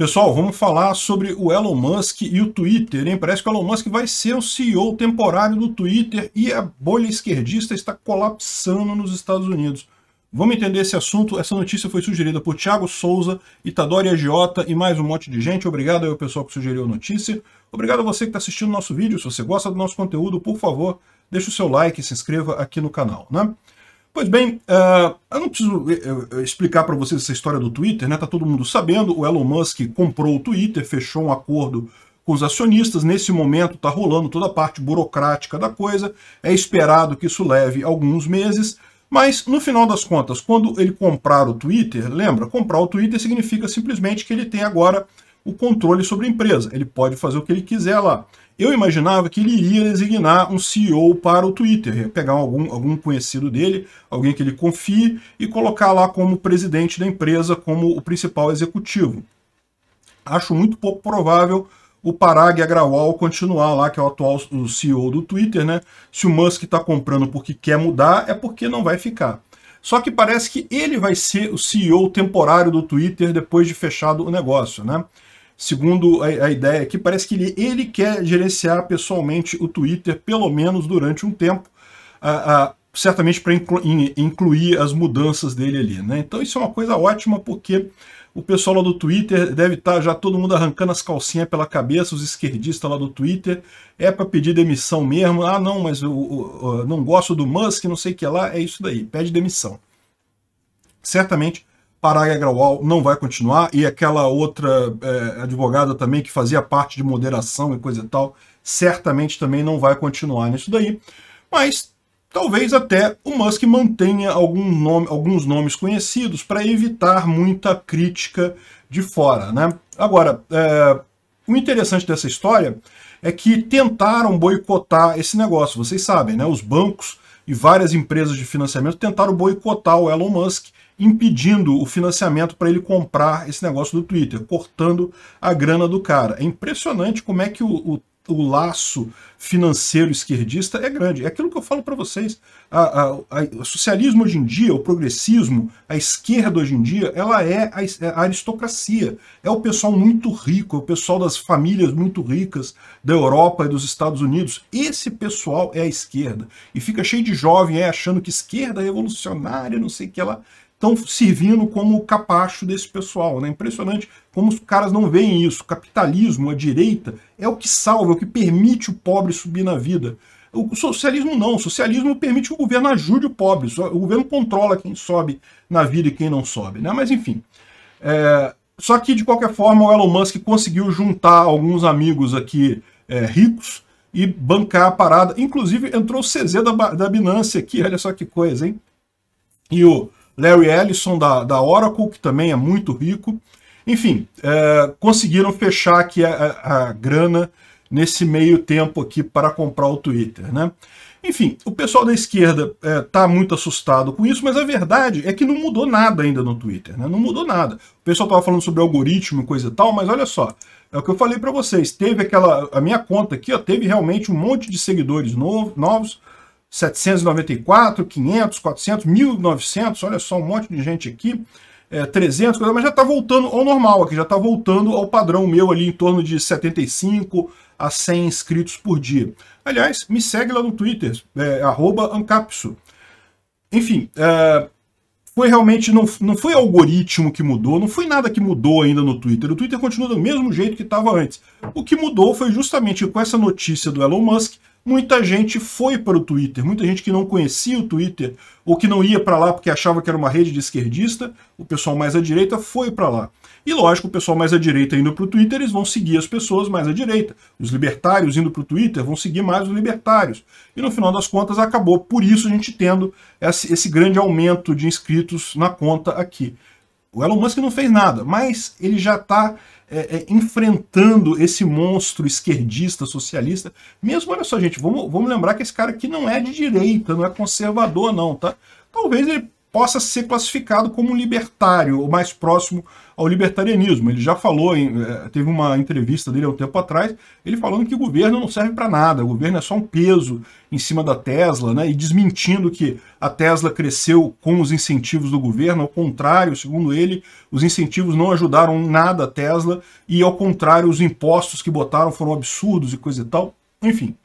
Pessoal, vamos falar sobre o Elon Musk e o Twitter, hein? Parece que o Elon Musk vai ser o CEO temporário do Twitter e a bolha esquerdista está colapsando nos Estados Unidos. Vamos entender esse assunto. Essa notícia foi sugerida por Thiago Souza, Itadori Agiota e mais um monte de gente. Obrigado ao pessoal que sugeriu a notícia. Obrigado a você que está assistindo o nosso vídeo. Se você gosta do nosso conteúdo, por favor, deixe o seu like e se inscreva aqui no canal, né? Pois bem, uh, eu não preciso eh, eh, eh, explicar para vocês essa história do Twitter, né? Tá todo mundo sabendo, o Elon Musk comprou o Twitter, fechou um acordo com os acionistas, nesse momento está rolando toda a parte burocrática da coisa, é esperado que isso leve alguns meses, mas no final das contas, quando ele comprar o Twitter, lembra, comprar o Twitter significa simplesmente que ele tem agora o controle sobre a empresa, ele pode fazer o que ele quiser lá. Eu imaginava que ele iria designar um CEO para o Twitter, pegar algum, algum conhecido dele, alguém que ele confie, e colocar lá como presidente da empresa, como o principal executivo. Acho muito pouco provável o Parag Agrawal continuar lá, que é o atual o CEO do Twitter, né? Se o Musk está comprando porque quer mudar, é porque não vai ficar. Só que parece que ele vai ser o CEO temporário do Twitter depois de fechado o negócio, né? Segundo a, a ideia aqui, parece que ele, ele quer gerenciar pessoalmente o Twitter, pelo menos durante um tempo, a, a, certamente para inclu, in, incluir as mudanças dele ali. Né? Então isso é uma coisa ótima, porque o pessoal lá do Twitter deve estar tá já todo mundo arrancando as calcinhas pela cabeça, os esquerdistas lá do Twitter. É para pedir demissão mesmo. Ah, não, mas eu, eu, eu, não gosto do Musk, não sei o que lá. É isso daí, pede demissão. Certamente Paraia Graual não vai continuar, e aquela outra é, advogada também que fazia parte de moderação e coisa e tal, certamente também não vai continuar nisso daí. Mas talvez até o Musk mantenha algum nome, alguns nomes conhecidos para evitar muita crítica de fora. Né? Agora, é, o interessante dessa história é que tentaram boicotar esse negócio. Vocês sabem, né? os bancos e várias empresas de financiamento tentaram boicotar o Elon Musk impedindo o financiamento para ele comprar esse negócio do Twitter, cortando a grana do cara. É impressionante como é que o, o, o laço financeiro esquerdista é grande. É aquilo que eu falo para vocês. A, a, a, o socialismo hoje em dia, o progressismo, a esquerda hoje em dia, ela é, é a, aristocracia. É o pessoal muito rico, é o pessoal das famílias muito ricas da Europa e dos Estados Unidos. Esse pessoal é a esquerda. E fica cheio de jovem é, achando que esquerda é revolucionária, não sei o que Ela estão servindo como o capacho desse pessoal. Né? Impressionante como os caras não veem isso. O capitalismo, a direita, é o que salva, é o que permite o pobre subir na vida. O socialismo não. O socialismo permite que o governo ajude o pobre. O governo controla quem sobe na vida e quem não sobe. Né? Mas, enfim. É... Só que, de qualquer forma, o Elon Musk conseguiu juntar alguns amigos aqui é, ricos e bancar a parada. Inclusive, entrou o CZ da, da Binance aqui. Olha só que coisa, hein? E o Larry Ellison da, da Oracle, que também é muito rico. Enfim, é, conseguiram fechar aqui a, a, a grana nesse meio tempo aqui para comprar o Twitter, né? Enfim, o pessoal da esquerda está é, tá muito assustado com isso, mas a verdade é que não mudou nada ainda no Twitter, né? Não mudou nada. O pessoal estava falando sobre algoritmo e coisa e tal, mas olha só, é o que eu falei para vocês. Teve aquela, a minha conta aqui, ó, teve realmente um monte de seguidores novos, 794, 500, 400, 1900, olha só, um monte de gente aqui, é, 300, mas já está voltando ao normal aqui, já está voltando ao padrão meu ali em torno de 75 a 100 inscritos por dia. Aliás, me segue lá no Twitter, é, Ancapsu. Enfim, é, foi realmente, não, não foi algoritmo que mudou, não foi nada que mudou ainda no Twitter. O Twitter continua do mesmo jeito que estava antes. O que mudou foi justamente com essa notícia do Elon Musk, muita gente foi para o Twitter, muita gente que não conhecia o Twitter ou que não ia para lá porque achava que era uma rede de esquerdista, o pessoal mais à direita foi para lá. E lógico, o pessoal mais à direita indo para o Twitter, eles vão seguir as pessoas mais à direita. Os libertários indo para o Twitter vão seguir mais os libertários. E no final das contas acabou por isso a gente tendo esse grande aumento de inscritos na conta aqui. O Elon Musk não fez nada, mas ele já está é, é, enfrentando esse monstro esquerdista, socialista. Mesmo, olha só, gente, vamos, vamos lembrar que esse cara aqui não é de direita, não é conservador, não, tá? Talvez ele possa ser classificado como libertário, ou mais próximo ao libertarianismo. Ele já falou, eh, teve uma entrevista dele há um tempo atrás, ele falando que o governo não serve para nada, o governo é só um peso em cima da Tesla, né, e desmentindo que a Tesla cresceu com os incentivos do governo, ao contrário, segundo ele, os incentivos não ajudaram nada a Tesla, e ao contrário, os impostos que botaram foram absurdos e coisa e tal. Enfim,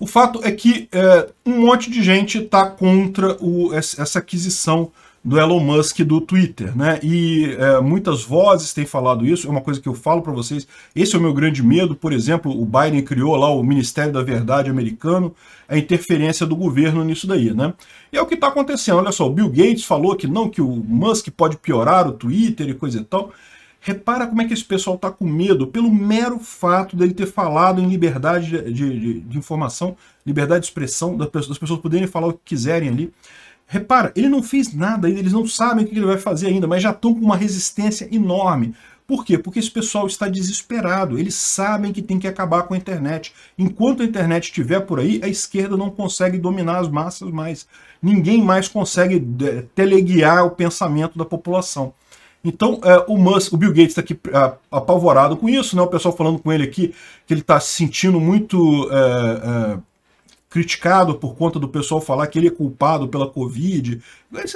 o fato é que é, um monte de gente está contra o, essa aquisição do Elon Musk do Twitter, né? E é, muitas vozes têm falado isso, é uma coisa que eu falo para vocês. Esse é o meu grande medo, por exemplo, o Biden criou lá o Ministério da Verdade americano, a interferência do governo nisso daí, né? E é o que está acontecendo. Olha só, o Bill Gates falou que não, que o Musk pode piorar o Twitter e coisa e tal. Repara como é que esse pessoal está com medo pelo mero fato dele ter falado em liberdade de, de, de informação, liberdade de expressão, das pessoas poderem falar o que quiserem ali. Repara, ele não fez nada ainda, eles não sabem o que ele vai fazer ainda, mas já estão com uma resistência enorme. Por quê? Porque esse pessoal está desesperado, eles sabem que tem que acabar com a internet. Enquanto a internet estiver por aí, a esquerda não consegue dominar as massas mais. Ninguém mais consegue eh, teleguiar o pensamento da população. Então, é, o Musk, o Bill Gates está aqui é, apavorado com isso, né? O pessoal falando com ele aqui que ele está se sentindo muito é, é, criticado por conta do pessoal falar que ele é culpado pela Covid.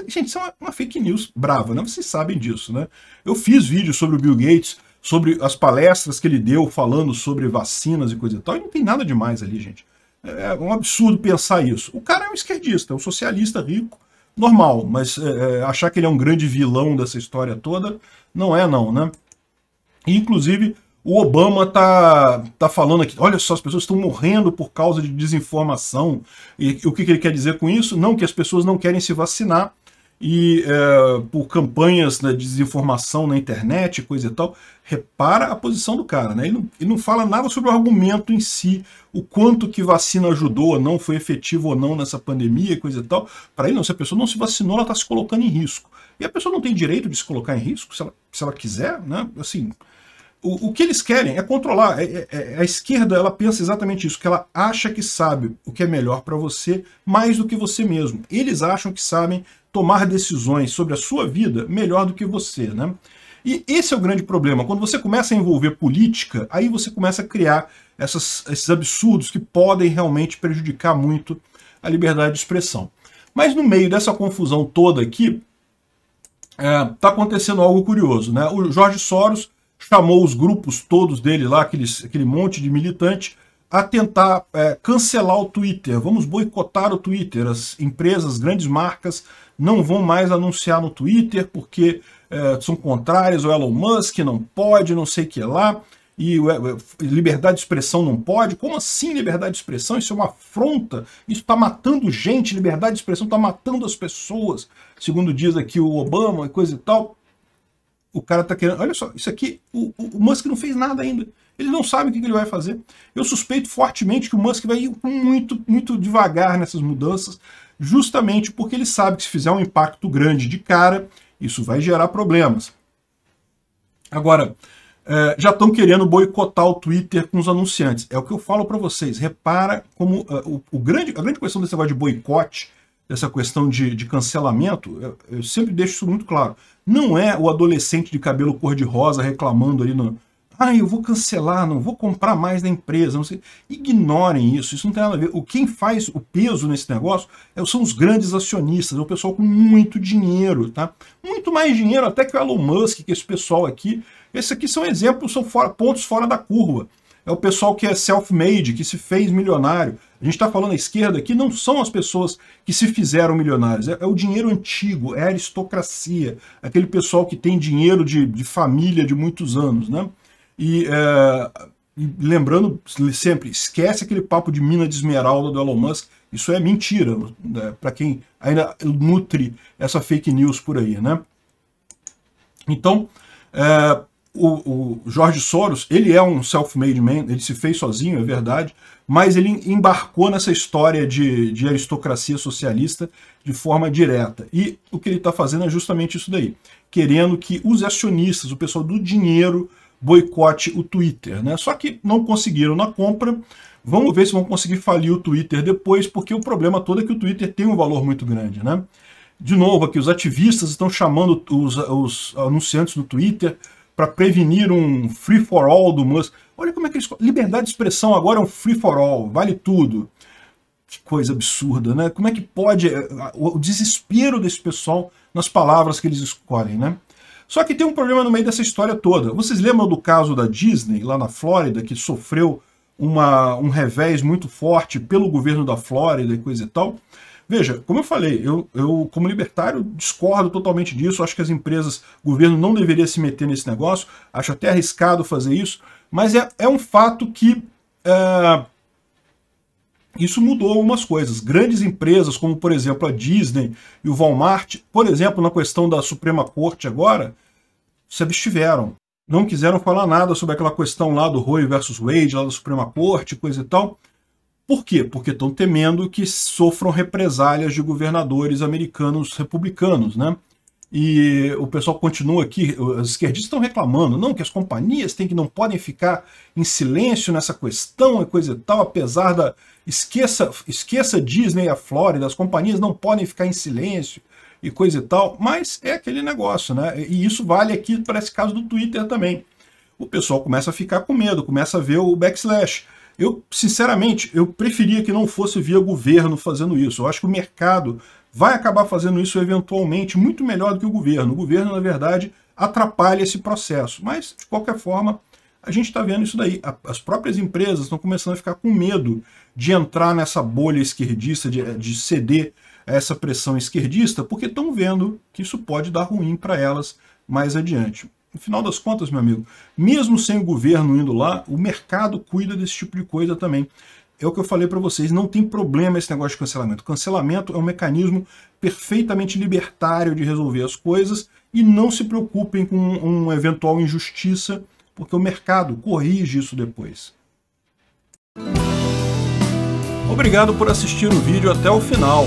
Gente, isso é uma, uma fake news brava, né? Vocês sabem disso, né? Eu fiz vídeo sobre o Bill Gates, sobre as palestras que ele deu falando sobre vacinas e coisa e tal, e não tem nada demais ali, gente. É, é um absurdo pensar isso. O cara é um esquerdista, é um socialista rico, normal, mas é, é, achar que ele é um grande vilão dessa história toda, não é não, né? E, inclusive, o Obama tá, tá falando aqui, olha só, as pessoas estão morrendo por causa de desinformação. E, e o que, que, ele quer dizer com isso? Não, que as pessoas não querem se vacinar e é, por campanhas né, de desinformação na internet, coisa e tal, repara a posição do cara, né? Ele não, ele não fala nada sobre o argumento em si, o quanto que vacina ajudou ou não, foi efetivo ou não nessa pandemia, coisa e tal. Para ele, não, se a pessoa não se vacinou, ela está se colocando em risco. E a pessoa não tem direito de se colocar em risco, se ela, se ela quiser, né? Assim, o, o, que eles querem é controlar. É, é, é a esquerda ela pensa exatamente isso, que ela acha que sabe o que é melhor para você mais do que você mesmo. Eles acham que sabem tomar decisões sobre a sua vida melhor do que você, né? E esse é o grande problema. Quando você começa a envolver política, aí você começa a criar essas, esses absurdos que podem realmente prejudicar muito a liberdade de expressão. Mas no meio dessa confusão toda aqui, está é, acontecendo algo curioso. Né? O Jorge Soros chamou os grupos todos dele lá, aqueles, aquele monte de militante, a tentar é, cancelar o Twitter. Vamos boicotar o Twitter. As empresas, grandes marcas, não vão mais anunciar no Twitter porque é, são contrárias. O Elon Musk não pode, não sei o que lá. E é, é, liberdade de expressão não pode. Como assim liberdade de expressão? Isso é uma afronta. Isso está matando gente. Liberdade de expressão está matando as pessoas. Segundo diz aqui o Obama e coisa e tal. O cara está querendo. Olha só, isso aqui, o, o Musk não fez nada ainda. Ele não sabe o que ele vai fazer. Eu suspeito fortemente que o Musk vai ir muito, muito devagar nessas mudanças, justamente porque ele sabe que se fizer um impacto grande de cara, isso vai gerar problemas. Agora, é, já estão querendo boicotar o Twitter com os anunciantes. É o que eu falo para vocês. Repara como é, o, grande, a grande questão desse negócio de boicote, dessa questão de, de cancelamento, eu, eu, sempre deixo isso muito claro. Não é o adolescente de cabelo cor-de-rosa reclamando ali no, ah, eu vou cancelar, não vou comprar mais da empresa. Não sei. Ignorem isso, isso não tem nada a ver. O quem faz o peso nesse negócio é são os grandes acionistas, é o pessoal com muito dinheiro, tá? Muito mais dinheiro até que o Elon Musk, que é esse pessoal aqui. Esses aqui são exemplos, são fora, pontos fora da curva. É o pessoal que é self-made, que se fez milionário. A gente está falando à esquerda aqui, não são as pessoas que se fizeram milionários. É, é, o dinheiro antigo, é a aristocracia. Aquele pessoal que tem dinheiro de, de família de muitos anos, né? E é, lembrando sempre, esquece aquele papo de mina de esmeralda do Elon Musk. Isso é mentira, né? para quem ainda nutre essa fake news por aí, né? Então, é, o, o Jorge Soros, ele é um self-made man, ele se fez sozinho, é verdade, mas ele embarcou nessa história de, de aristocracia socialista de forma direta. E o que ele está fazendo é justamente isso daí, querendo que os acionistas, o pessoal do dinheiro, boicote o Twitter, né? Só que não conseguiram na compra. Vamos ver se vão conseguir falir o Twitter depois, porque o problema todo é que o Twitter tem um valor muito grande, né? De novo, aqui os ativistas estão chamando os, os anunciantes do Twitter para prevenir um free for all do Musk. Olha como é que eles. Liberdade de expressão agora é um free for all, vale tudo. Que coisa absurda, né? Como é que pode. Eh, o desespero desse pessoal nas palavras que eles escolhem, né? Só que tem um problema no meio dessa história toda. Vocês lembram do caso da Disney, lá na Flórida, que sofreu uma, um revés muito forte pelo governo da Flórida e coisa e tal? Veja, como eu falei, eu, eu, como libertário discordo totalmente disso, acho que as empresas, o governo não deveria se meter nesse negócio, acho até arriscado fazer isso, mas é, é um fato que é, isso mudou algumas coisas. Grandes empresas, como por exemplo a Disney e o Walmart, por exemplo, na questão da Suprema Corte agora, se abstiveram. Não quiseram falar nada sobre aquela questão lá do Roe versus Wade, lá da Suprema Corte, coisa e tal. Por quê? Porque estão temendo que sofram represálias de governadores americanos republicanos, né? E o pessoal continua aqui, os esquerdistas estão reclamando, não, que as companhias têm que não podem ficar em silêncio nessa questão e coisa e tal, apesar da esqueça, esqueça Disney e a Flórida, as companhias não podem ficar em silêncio, e coisa e tal, mas é aquele negócio, né? E isso vale aqui para esse caso do Twitter também. O pessoal começa a ficar com medo, começa a ver o backslash. Eu, sinceramente, eu preferia que não fosse via governo fazendo isso. Eu acho que o mercado vai acabar fazendo isso eventualmente muito melhor do que o governo. O governo, na verdade, atrapalha esse processo. Mas, de qualquer forma, a gente está vendo isso daí. As próprias empresas estão começando a ficar com medo de entrar nessa bolha esquerdista, de, de ceder essa pressão esquerdista, porque estão vendo que isso pode dar ruim para elas mais adiante. No final das contas, meu amigo, mesmo sem o governo indo lá, o mercado cuida desse tipo de coisa também. É o que eu falei para vocês, não tem problema esse negócio de cancelamento. Cancelamento é um mecanismo perfeitamente libertário de resolver as coisas e não se preocupem com uma eventual injustiça, porque o mercado corrige isso depois. Obrigado por assistir o vídeo até o final.